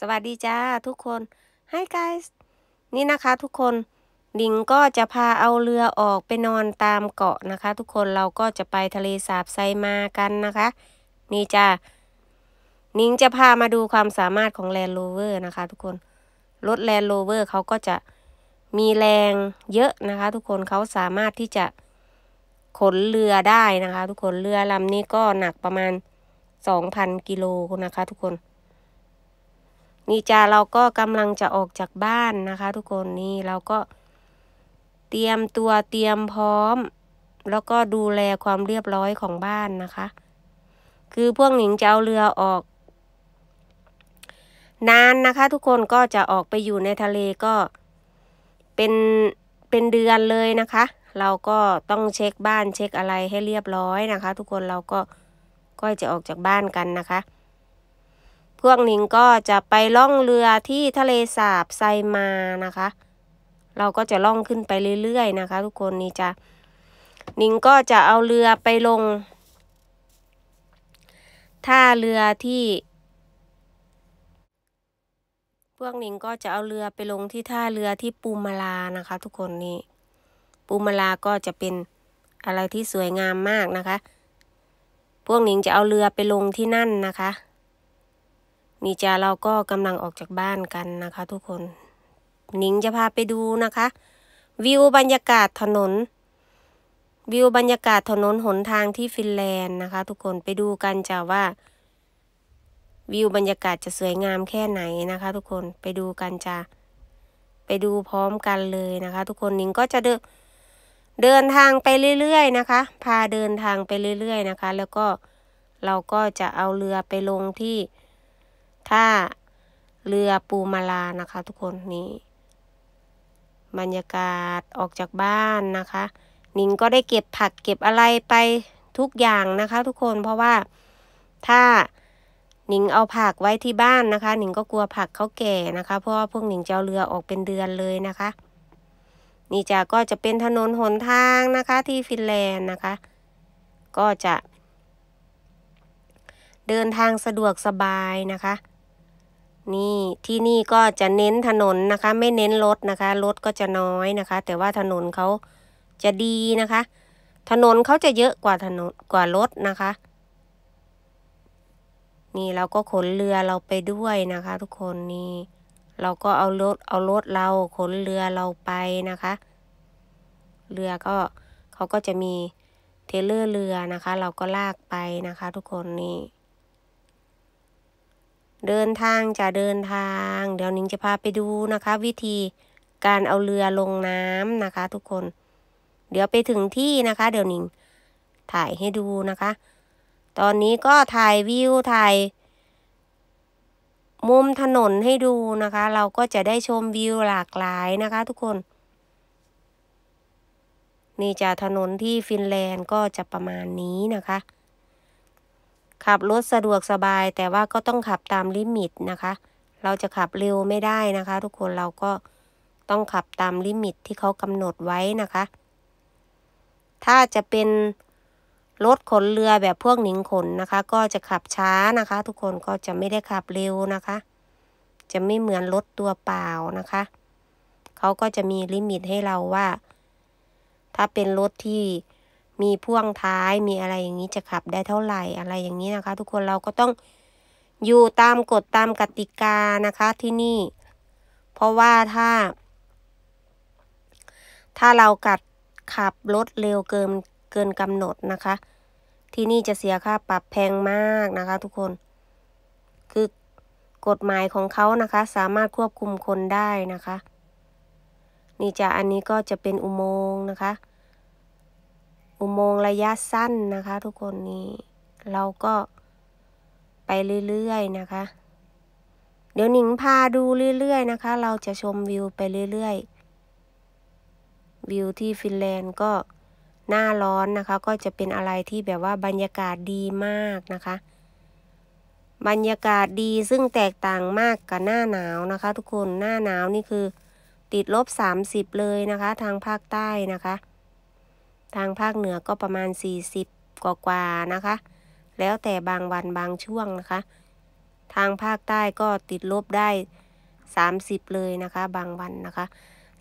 สวัสดี จ้าทุกคน Hi guys นี่นะคะ ทุกคนดิงก็จะพาเอาเรือออก ไป นอนตามเกาะนะคะ ทุกคนเราก็จะไปทะเลสาบไซมากันนะคะ นี่ จ้านิงจะ พา มาดูความสามารถของแลนด์โรเวอร์นะคะทุกคนรถแลนด์โรเวอร์เขาก็จะมีแรงเยอะนะคะ ทุกคนเขาสามารถที่จะขนเรือได้นะคะ ทุกคนเรือลำนี้ก็หนักประมาณ2,000กิโลนะคะ ทุกคนนี่จ้าเราก็กำลังจะออกจากบ้านนะคะ ทุกคนนี่เราก็เตรียมตัวเตรียมพร้อม แล้วก็ดูแลความเรียบร้อยของบ้านนะคะ คือพวกหนิงจะเอาเรือออกนานนะคะ ทุกคนก็จะออกไปอยู่ในทะเลก็ เป็นเป็นเดือนเลยนะคะ เราก็ต้องเช็คบ้านเช็คอะไรให้เรียบร้อยนะคะ ทุกคนเราก็ก็จะออกจากบ้านกันนะคะพวกนิงก็จะไปล่องเรือที่ทะเลสาบไซ มานะคะ เราก็จะล่องขึ้นไปเรื่อยๆนะคะ ทุกคนนี่จะนิงก็จะเอาเรือไปลงท่าเรือที่ พวกนิงก็จะเอาเรือไปลงที่ท่าเรือที่ปูมาลานะคะ ทุกคนนี่ปูมาลาก็จะเป็นอะไรที่สวยงามมากนะคะ พวกนิงจะเอาเรือไปลงที่นั่นนะคะนี่จ้าเราก็กำลังออกจากบ้านกันนะคะ ทุกคน นิงจะพาไปดูนะคะวิวบรรยากาศถนนวิวบรรยากาศถนนหนทางที่ฟินแลนด์นะคะทุกคนไปดูกันจ้าว่าวิวบรรยากาศจะสวยงามแค่ไหนนะคะ ทุกคนไปดูกันจ้าไปดูพร้อมกันเลยนะคะ ทุกคนนิงก็จะเดินเดินทางไปเรื่อยๆนะคะ พาเดินทางไปเรื่อยๆนะคะ แล้วก็เราก็จะเอาเรือไปลงที่ท่าเรือปูมาลานะคะ ทุกคนนี่บรรยากาศออกจากบ้านนะคะนิงก็ได้เก็บผักเก็บอะไรไปทุกอย่างนะคะ ทุกคนเพราะว่าถ้า หนิงเอาผักไว้ที่บ้านนะคะ หนิงก็กลัวผักเขาแก่นะคะ เพราะว่า พวกหนิงจะเอาเรือออกเป็นเดือนเลยนะคะ นี่จะก็จะเป็นถนน หนทางนะคะ ที่ฟินแลนด์นะคะ ก็จะ เดินทางสะดวกสบายนะคะนี่ ที่นี่ก็จะเน้นถนนนะคะ ไม่เน้นรถนะคะรถก็จะน้อยนะคะ แต่ว่าถนนเขาจะดีนะคะ ถนนเขาจะเยอะกว่าถนนกว่ารถนะคะ นี่เราก็ขนเรือเราไปด้วยนะคะ ทุกคนนี่เราก็เอารถเอารถเราขนเรือเราไปนะคะ เรือก็เขาก็จะมีเทเลอร์เรือนะคะ เราก็ลากไปนะคะ ทุกคนนี่เดินทางจะเดินทาง เดี๋ยวนิงจะพาไปดูนะคะ วิธีการเอาเรือลงน้ำนะคะ ทุกคน เดี๋ยวไปถึงที่นะคะ เดี๋ยวนิง ถ่ายให้ดูนะคะ ตอนนี้ก็ ถ่ายวิวถ่ายมุมถนนให้ดูนะคะ เราก็จะได้ชมวิวหลากหลายนะคะ ทุกคนนี่จะถนนที่ฟินแลนด์ก็จะประมาณนี้นะคะขับรถสะดวกสบายแต่ว่าก็ต้องขับตามลิมิตนะคะ เราจะขับเร็วไม่ได้นะคะ ทุกคนเราก็ต้องขับตามลิมิตที่เขากำหนดไว้นะคะ ถ้าจะเป็นรถขนเรือแบบพวกหนิงขนนะคะ ก็จะขับช้านะคะ ทุกคนก็จะไม่ได้ขับเร็วนะคะ จะไม่เหมือนรถตัวเปล่านะคะเขาก็จะมีลิมิตให้เราว่า ถ้าเป็นรถที่มีพ่วงท้ายมีอะไรอย่างนี้จะขับได้เท่าไหร่อะไรอย่างนี้นะคะ ทุกคนเราก็ต้องอยู่ตามกฎตามกติกานะคะที่นี่ เพราะว่าถ้า ถ้าเรากัดขับรถเร็วเกินเกินกำหนดนะคะ ที่นี่จะเสียค่าปรับแพงมากนะคะ ทุกคน คือกฎหมายของเขานะคะ สามารถควบคุมคนได้นะคะ นี่จะอันนี้ก็จะเป็นอุโมงค์นะคะอุโมงค์ระยะสั้นนะคะทุกคนนี้เราก็ไปเรื่อยๆนะคะ เดี๋ยวหนิงพาดูเรื่อย ๆนะคะ เราจะชมวิวไปเรื่อย ๆ วิวที่ฟินแลนด์ก็หน้าร้อนนะคะ ก็จะเป็นอะไรที่แบบว่าบรรยากาศดีมากนะคะ บรรยากาศดีซึ่งแตกต่างมากกับหน้าหนาวนะคะทุกคนหน้าหนาวนี่คือติดลบ30เลยนะคะ ทางภาคใต้นะคะทางภาคเหนือก็ประมาณ 40 กว่ากว่านะคะ แล้วแต่บางวันบางช่วงนะคะ ทางภาคใต้ก็ติดลบได้ 30 เลยนะคะ บางวันนะคะ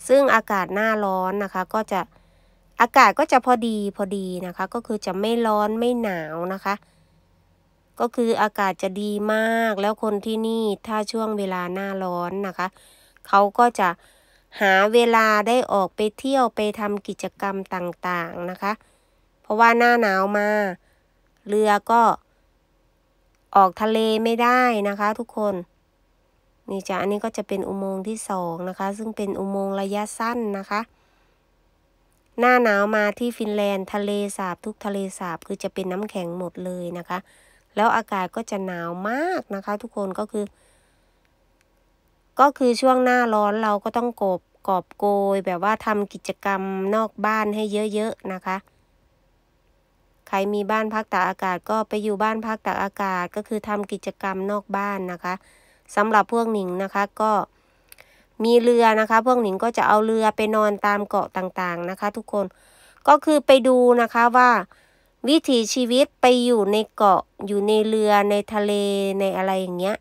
ซึ่งอากาศหน้าร้อนนะคะก็จะอากาศก็จะพอดีพอดีนะคะ ก็คือจะไม่ร้อนไม่หนาวนะคะ ก็คืออากาศจะดีมาก แล้วคนที่นี่ถ้าช่วงเวลาหน้าร้อนนะคะ เขาก็จะหาเวลาได้ออกไปเที่ยวไปทำกิจกรรมต่างๆนะคะ เพราะว่าหน้าหนาวมาเรือก็ออกทะเลไม่ได้นะคะ ทุกคน นี่จ้ะอันนี้ก็จะเป็นอุโมงค์ที่สองนะคะซึ่งเป็นอุโมงค์ระยะสั้นนะคะหน้าหนาวมาที่ฟินแลนด์ทะเลสาบทุกทะเลสาบคือจะเป็นน้ำแข็งหมดเลยนะคะแล้วอากาศก็จะหนาวมากนะคะ ทุกคนก็คือก็คือช่วงหน้าร้อนเราก็ต้องกบกอบโกยแบบว่าทำกิจกรรมนอกบ้านให้เยอะๆนะคะ ใครมีบ้านพักตากอากาศก็ไปอยู่บ้านพักตากอากาศ ก็คือทำกิจกรรมนอกบ้านนะคะสำหรับพวกหนิงนะคะก็มีเรือนะคะ พวกหนิงก็จะเอาเรือไปนอนตามเกาะต่างๆนะคะ ทุกคนก็คือไปดูนะคะว่า วิถีชีวิตไปอยู่ในเกาะอยู่ในเรือในทะเลในอะไรอย่างเงี้ย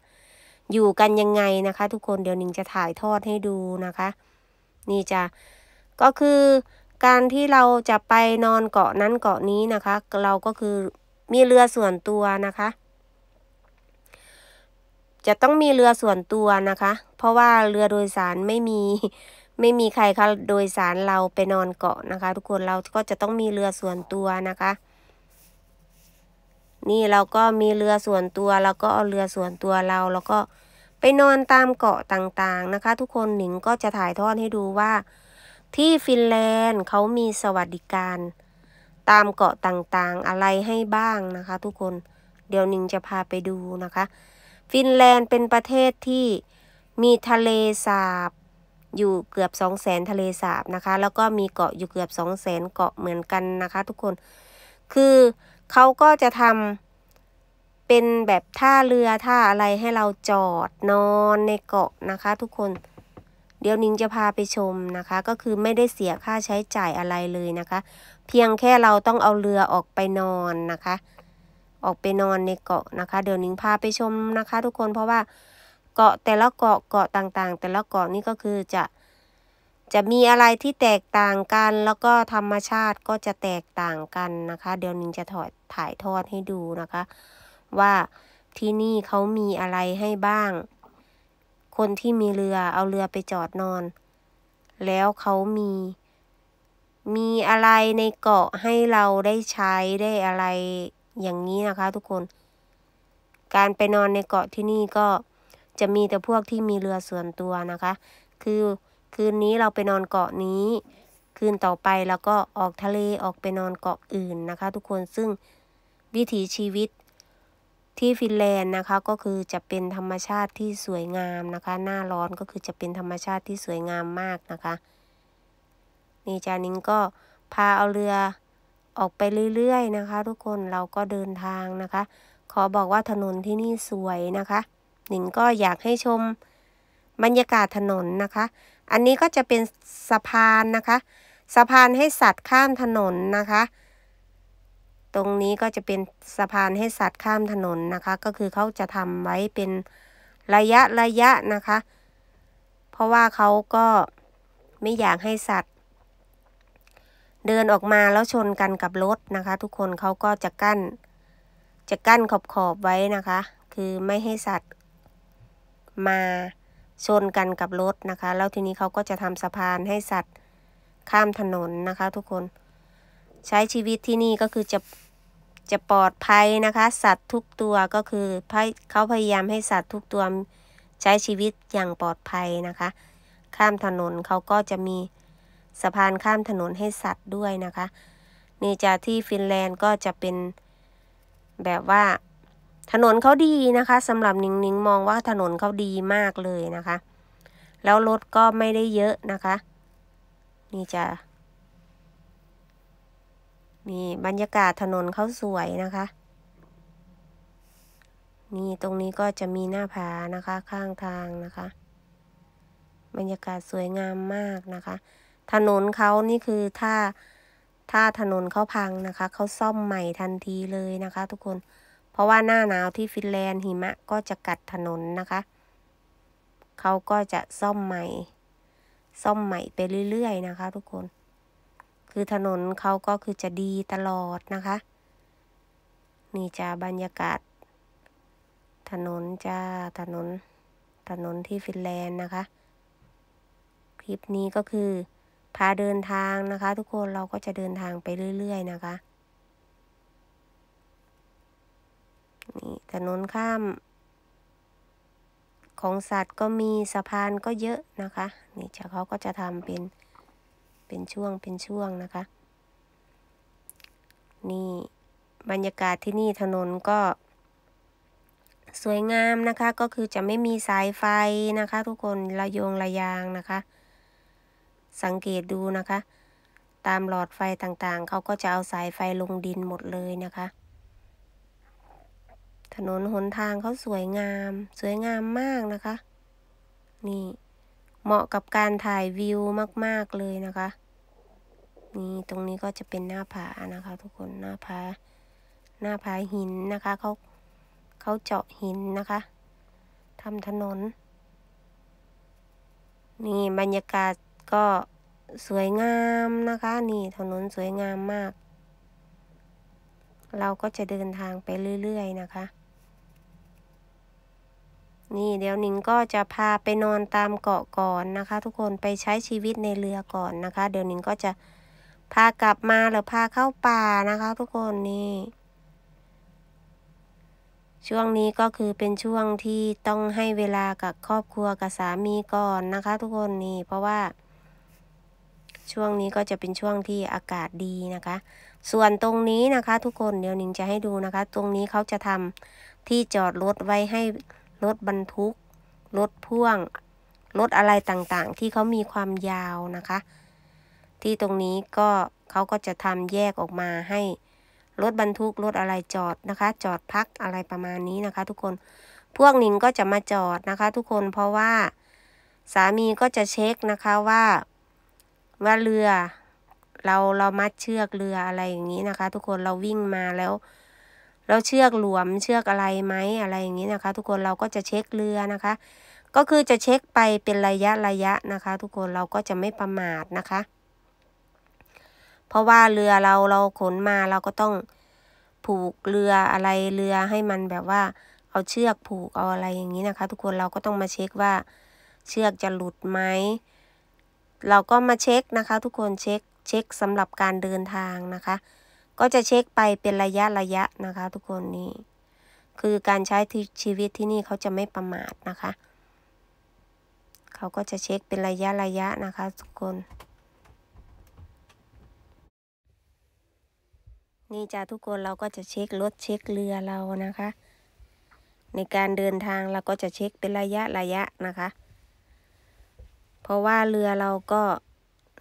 อยู่กันยังไงนะคะ ทุกคนเดี๋ยวนิงจะถ่ายทอดให้ดูนะคะ นี่จะก็คือการที่เราจะไปนอนเกาะนั้นเกาะนี้นะคะ เราก็คือมีเรือส่วนตัวนะคะ จะต้องมีเรือส่วนตัวนะคะ เพราะว่าเรือโดยสารไม่มีไม่มีใครเขาโดยสารเราไปนอนเกาะนะคะ ทุกคนเราก็จะต้องมีเรือส่วนตัวนะคะนี่เราก็มีเรือส่วนตัวเราก็เอาเรือส่วนตัวเราแล้วก็ไปนอนตามเกาะต่างๆนะคะ ทุกคนหนิงก็จะถ่ายทอด ให้ดูว่าที่ฟินแลนด์เขามีสวัสดิการ ตามเกาะต่างๆอะไรให้บ้างนะคะ ทุกคนเดี๋ยวหนิงจะพาไปดูนะคะ ฟินแลนด์เป็นประเทศที่มีทะเลสาบอยู่เกือบ2 0 0แสนทะเลสาบนะคะแล้วก็มีเกาะอยู่เกือบ2 0 0แสนเกาะเหมือนกันนะคะทุกคนคือเขาก็จะทำเป็นแบบท่าเรือท่าอะไรให้เราจอดนอนในเกาะนะคะ ทุกคนเดี๋ยวนิงจะพาไปชมนะคะ ก็คือไม่ได้เสียค่าใช้จ่ายอะไรเลยนะคะ เพียงแค่เราต้องเอาเรือออกไปนอนนะคะ ออกไปนอนในเกาะนะคะเดี๋ยวนิงพาไปชมนะคะ ทุกคนเพราะว่าเกาะแต่ละเกาะเกาะต่างๆ แต่ละเกาะนี่ก็คือจะจะมีอะไรที่แตกต่างกันแล้วก็ธรรมชาติก็จะแตกต่างกันนะคะ เดี๋ยวนิงจะถอดถ่ายทอดให้ดูนะคะ ว่าที่นี่เขามีอะไรให้บ้าง คนที่มีเรือเอาเรือไปจอดนอน แล้วเขามีมีอะไรในเกาะให้เราได้ใช้ได้อะไรอย่างนี้นะคะ ทุกคน การไปนอนในเกาะที่นี่ก็จะมีแต่ พวกที่มีเรือส่วนตัวนะคะ คือคืนนี้เราไปนอนเกาะนี้ คืนต่อไปเราก็ออกทะเลออกไปนอนเกาะอื่นนะคะ ทุกคน ซึ่งวิถีชีวิตที่ฟินแลนด์นะคะก็คือจะเป็นธรรมชาติที่สวยงามนะคะ หน้าร้อนก็คือจะเป็นธรรมชาติที่สวยงามมากนะคะ นี่จานิงก็พาเอาเรือออกไปเรื่อยๆ นะคะ ทุกคน เราก็เดินทางนะคะ ขอบอกว่าถนนที่นี่สวยนะคะหนิงก็อยากให้ชมบรรยากาศถนนนะคะอันนี้ก็จะเป็นสะพานนะคะ สะพานให้สัตว์ข้ามถนนนะคะ ตรงนี้ก็จะเป็นสะพานให้สัตว์ข้ามถนนนะคะ ก็คือเขาจะทำไว้เป็นระยะระยะนะคะ เพราะว่าเขาก็ไม่อยากให้สัตว์ เดินออกมาแล้วชนกันกับรถนะคะทุกคนเขาก็จะกั้นจะกั้นขอบขอบไว้นะคะ คือไม่ให้สัตว์มาชนกันกับรถนะคะ แล้วทีนี้เขาก็จะทำสะพานให้สัตว์ข้ามถนนนะคะทุกคนใช้ชีวิตที่นี่ก็คือจะ จะปลอดภัยนะคะ สัตว์ทุกตัวก็คือเขาพยายามให้สัตว์ทุกตัวใช้ชีวิตอย่างปลอดภัยนะคะ ข้ามถนนเขาก็จะมีสะพานข้ามถนนให้สัตว์ด้วยนะคะนี่จากที่ฟินแลนด์ก็จะเป็นแบบว่าถนนเขาดีนะคะสำหรับนิงนิงมองว่าถนนเขาดีมากเลยนะคะ แล้วรถก็ไม่ได้เยอะนะคะ นี่จะนี่บรรยากาศถนนเขาสวยนะคะนี่ตรงนี้ก็จะมีหน้าผานะคะข้างทางนะคะ บรรยากาศสวยงามมากนะคะ ถนนเขานี่คือถ้าถ้าถนนเขาพังนะคะเขาซ่อมใหม่ทันทีเลยนะคะ ทุกคนเพราะว่า หน้าหนาวที่ฟินแลนด์หิมะก็จะกัดถนนนะคะ เขาก็จะซ่อมใหม่ ซ่อมใหม่ไปเรื่อย ๆ นะคะ ทุกคน คือถนนเขาก็คือจะดีตลอดนะคะ นี่จะบรรยากาศถนนจ้าถนน ถนนที่ฟินแลนด์นะคะ คลิปนี้ก็คือพาเดินทางนะคะ ทุกคนเราก็จะเดินทางไปเรื่อยๆนะคะนี่ถนนข้าม ของสัตว์ก็มีสะพานก็เยอะนะคะนี่จะเขาก็จะทำเป็นเป็นช่วงเป็นช่วงนะคะ นี่บรรยากาศที่นี่ถนนก็ สวยงามนะคะก็คือจะไม่มีสายไฟนะคะ ทุกคนระยงระยางนะคะ สังเกตดูนะคะ ตามหลอดไฟต่างๆ เขาก็จะเอาสายไฟลงดินหมดเลยนะคะถนนหนทางเขาสวยงาม สวยงามมากนะคะ นี่เหมาะกับการถ่ายวิวมากๆเลยนะคะนี่ตรงนี้ก็จะเป็นหน้าผานะคะ ทุกคนหน้าผาหน้าผาหินนะคะเขาเขาเจาะหินนะคะทำถนน นี่บรรยากาศก็สวยงามนะคะ นี่ถนนสวยงามมาก เราก็จะเดินทางไปเรื่อยๆนะคะนี่เดี๋ยวนิงก็จะพาไปนอนตามเกาะก่อนนะคะทุกคนไปใช้ชีวิตในเรือก่อนนะคะ เดี๋ยวนิงก็จะพากลับมาหรือพาเข้าป่านะคะทุกคนนี่ช่วงนี้ก็คือเป็นช่วงที่ต้องให้เวลากับครอบครัวกับสามีก่อนนะคะ ทุกคนนี่เพราะว่า ช่วงนี้ก็จะเป็นช่วงที่อากาศดีนะคะ ส่วนตรงนี้นะคะ ทุกคนเดี๋ยวนิงจะให้ดูนะคะตรงนี้เขาจะทำที่จอดรถไว้ให้รถบรรทุก รถพ่วง รถอะไรต่างๆ ที่เขามีความยาวนะคะ ที่ตรงนี้ก็เขาก็จะทำแยกออกมาให้รถบรรทุก รถอะไรจอดนะคะ จอดพักอะไรประมาณนี้นะคะ ทุกคนพวกนิงก็จะมาจอดนะคะทุกคนเพราะว่าสามีก็จะเช็คนะคะว่าว่าเรือเราเรามัดเชือกเรืออะไรอย่างนี้นะคะทุกคนเราวิ่งมาแล้วแล้วเชือกหลวมเชือกอะไรไหมอะไรอย่างนี้นะคะ ทุกคนเราก็จะเช็คเรือนะคะ ก็คือจะเช็คไปเป็นระยะระยะนะคะ ทุกคนเราก็จะไม่ประมาทนะคะ เพราะว่าเรือเราเราขนมาเราก็ต้องผูกเรืออะไรเรือให้มันแบบว่า เอาเชือกผูกเอาอะไรอย่างนี้นะคะ ทุกคนเราก็ต้องมาเช็คว่าเชือกจะหลุดไหมเราก็มาเช็คนะคะทุกคนเช็คเช็คสำหรับการเดินทางนะคะก็จะเช็คไปเป็นระยะระยะนะคะทุกคนนี่คือการใช้ชีวิตที่นี่เขาจะไม่ประมาทนะคะเขาก็จะเช็คเป็นระยะระยะนะคะ ทุกคน นี่จ้าทุกคนเราก็จะเช็ครถเช็คเรือเรานะคะ ในการเดินทางเราก็จะเช็คเป็นระยะระยะนะคะ เพราะว่าเรือเราก็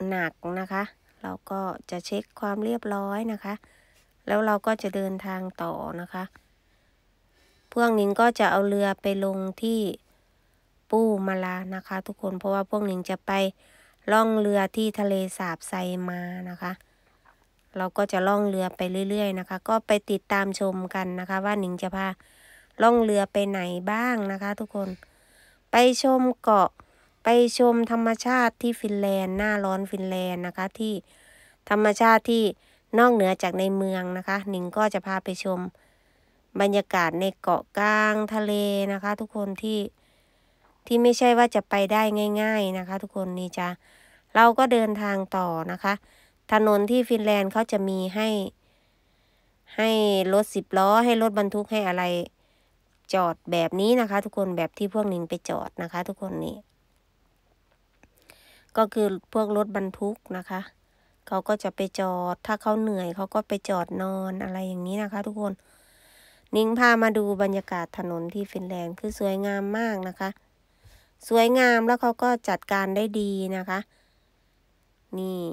หนักนะคะเราก็จะเช็คความเรียบร้อยนะคะ แล้วเราก็จะเดินทางต่อนะคะ พวกนิงก็จะเอาเรือไปลงที่ปู้มาลานะคะ ทุกคน เพราะว่าพวกนิงจะไปล่องเรือที่ทะเลสาบไซมานะคะ เราก็จะล่องเรือไปเรื่อยๆนะคะ ก็ไปติดตามชมกันนะคะว่านิงจะพาล่องเรือไปไหนบ้างนะคะทุกคน ไปชมเกาะไปชมธรรมชาติที่ฟินแลนด์หน้าร้อนฟินแลนด์นะคะ ที่ธรรมชาติที่นอกเหนือจากในเมืองนะคะหนิงก็จะพาไปชมบรรยากาศในเกาะกลางทะเลนะคะ ทุกคนที่ที่ไม่ใช่ว่าจะไปได้ง่ายๆนะคะทุกคนนี่จ้ะเราก็เดินทางต่อนะคะ ถนนที่ฟินแลนด์เขาจะมีให้ให้รถสิบล้อให้รถบรรทุกให้อะไรจอดแบบนี้นะคะทุกคนแบบที่พวกนิงไปจอดนะคะ ทุกคนนี่ก็คือพวกรถบรรทุกนะคะ เขาก็จะไปจอด ถ้าเขาเหนื่อยเขาก็ไปจอดนอนอะไรอย่างนี้นะคะ ทุกคน นิ้งพามาดูบรรยากาศถนนที่ฟินแลนด์คือสวยงามมากนะคะ สวยงามแล้วเขาก็จัดการได้ดีนะคะ นี่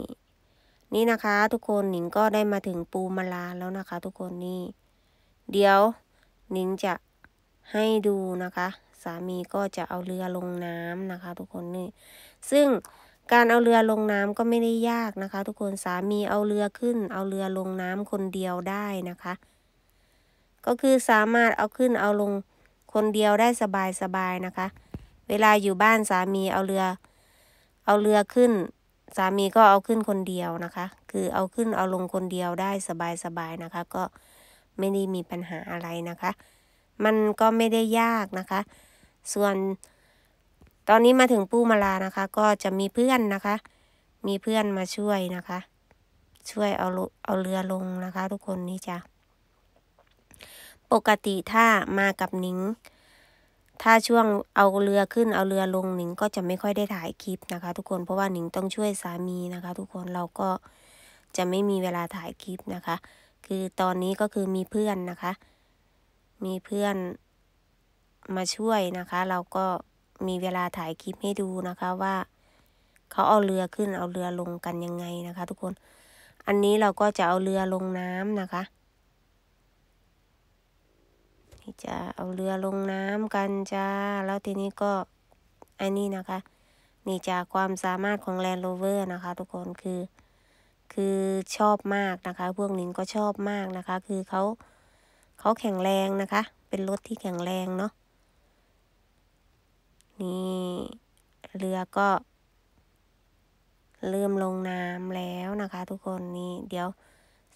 นี่นะคะทุกคนหนิงก็ได้มาถึงปูมาลาแล้วนะคะ ทุกคนนี่ เดี๋ยวหนิงจะให้ดูนะคะ สามีก็จะเอาเรือลงน้ำนะคะ ทุกคนนี่ ซึ่งการเอาเรือลงน้ำก็ไม่ได้ยากนะคะ ทุกคนสามีเอาเรือขึ้น เอาเรือลงน้ำคนเดียวได้นะคะ ก็คือสามารถเอาขึ้นเอาลงคนเดียวได้สบายสบายนะคะ เวลาอยู่บ้านสามีเอาเรือเอาเรือขึ้น สามีก็เอาขึ้นคนเดียวนะคะ คือเอาขึ้นเอาลงคนเดียวได้สบายสบายนะคะก็ไม่ได้มีปัญหาอะไรนะคะ มันก็ไม่ได้ยากนะคะ ส่วนตอนนี้มาถึงปูมาลานะคะก็จะมีเพื่อนนะคะ มีเพื่อนมาช่วยนะคะ ช่วยเอาเอาเรือลงนะคะทุกคนนี่จ้ะปกติถ้ามากับหนิง ถ้าช่วงเอาเรือขึ้นเอาเรือลงหนิงก็จะไม่ค่อยได้ถ่ายคลิปนะคะ ทุกคนเพราะว่าหนิงต้องช่วยสามีนะคะ ทุกคนเราก็จะไม่มีเวลาถ่ายคลิปนะคะ คือตอนนี้ก็คือมีเพื่อนนะคะ มีเพื่อนมาช่วยนะคะ เราก็มีเวลาถ่ายคลิปให้ดูนะคะว่าเขาเอาเรือขึ้นเอาเรือลงกันยังไงนะคะ ทุกคนอันนี้เราก็จะเอาเรือลงน้ำนะคะี่จะเอาเรือลงน้ำกันจ้าแล้วทีนี้ก็อันนี้นะคะ นี่จากความสามารถของแลนด์โรเวอร์นะคะ ทุกคนคือคือชอบมากนะคะพวกนิ้งก็ชอบมากนะคะ คือเขาเขาแข็งแรงนะคะ เป็นรถที่แข็งแรงเนาะนี่เรือก็เริ่มลงน้ำแล้วนะคะ ทุกคนนี่ เดี๋ยว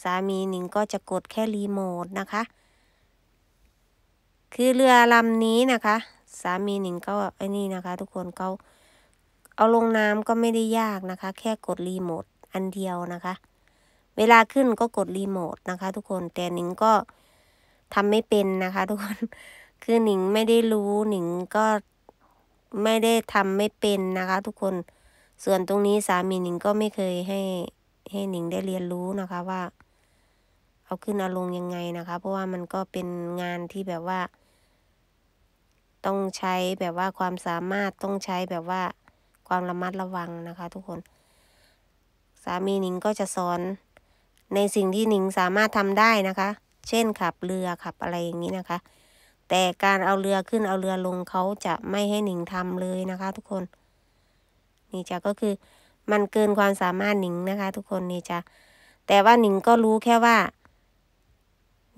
สามีหนิงก็จะกดแค่ รีโมทนะคะคือเรือลำนี้นะคะ สามีหนิงก็ไอ้นี่นะคะ ทุกคนเขาเอาลงน้ำก็ไม่ได้ยากนะคะ แค่กดรีโมทอันเดียวนะคะ เวลาขึ้นก็กดรีโมทนะคะทุกคนแต่หนิงก็ทำไม่เป็นนะคะ ทุกคนคือหนิงไม่ได้รู้หนิงก็ไม่ได้ทำไม่เป็นนะคะ ทุกคนส่วนตรงนี้สามีหนิงก็ไม่เคยให้ให้หนิงได้เรียนรู้นะคะว่า เอาขึ้นเอาลงยังไงนะคะ เพราะว่ามันก็เป็นงานที่แบบว่า ต้องใช้แบบว่าความสามารถต้องใช้แบบว่าความระมัดระวังนะคะ ทุกคนสามีหนิงก็จะสอนในสิ่งที่หนิงสามารถทำได้นะคะ เช่นขับเรือ ขับอะไรอย่างนี้นะคะแต่การเอาเรือขึ้นเอาเรือลงเขาจะไม่ให้หนิงทำเลยนะคะ ทุกคน นี่จ้ะก็คือ มันเกินความสามารถหนิงนะคะ ทุกคนนี่จ้ะแต่ว่าหนิงก็รู้แค่ว่า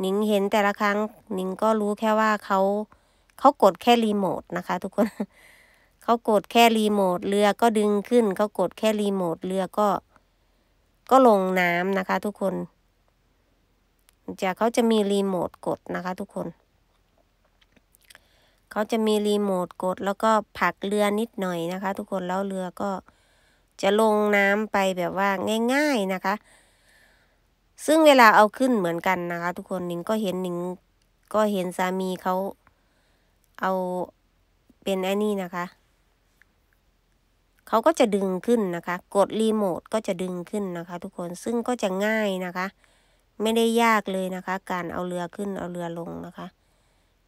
หนิงเห็นแต่ละครั้งหนิงก็รู้แค่ว่าเขาเขากดแค่รีโมทนะคะทุกคนเขากดแค่รีโมทเรือก็ดึงขึ้นเขากดแค่รีโมทเรือก็ ก็ลงน้ำนะคะ ทุกคนจะเขาจะมีรีโมทกดนะคะทุกคนเขาจะมีรีโมทกดแล้วก็ผักเรือนิดหน่อยนะคะ ทุกคนแล้วเรือก็จะลงน้ำไปแบบว่าง่าย ๆนะคะ ซึ่งเวลาเอาขึ้นเหมือนกันนะคะทุกคนนิงก็เห็นนิงก็เห็นสามีเขาเอาเป็นไอ้นี่นะคะเขาก็จะดึงขึ้นนะคะ กดรีโมทก็จะดึงขึ้นนะคะทุกคนซึ่งก็จะง่ายนะคะ ไม่ได้ยากเลยนะคะ การเอาเรือขึ้นเอาเรือลงนะคะ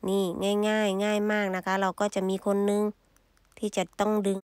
นี่ ง่ายๆง่าย มากนะคะ เราก็จะมีคนนึง ที่จะต้องดึง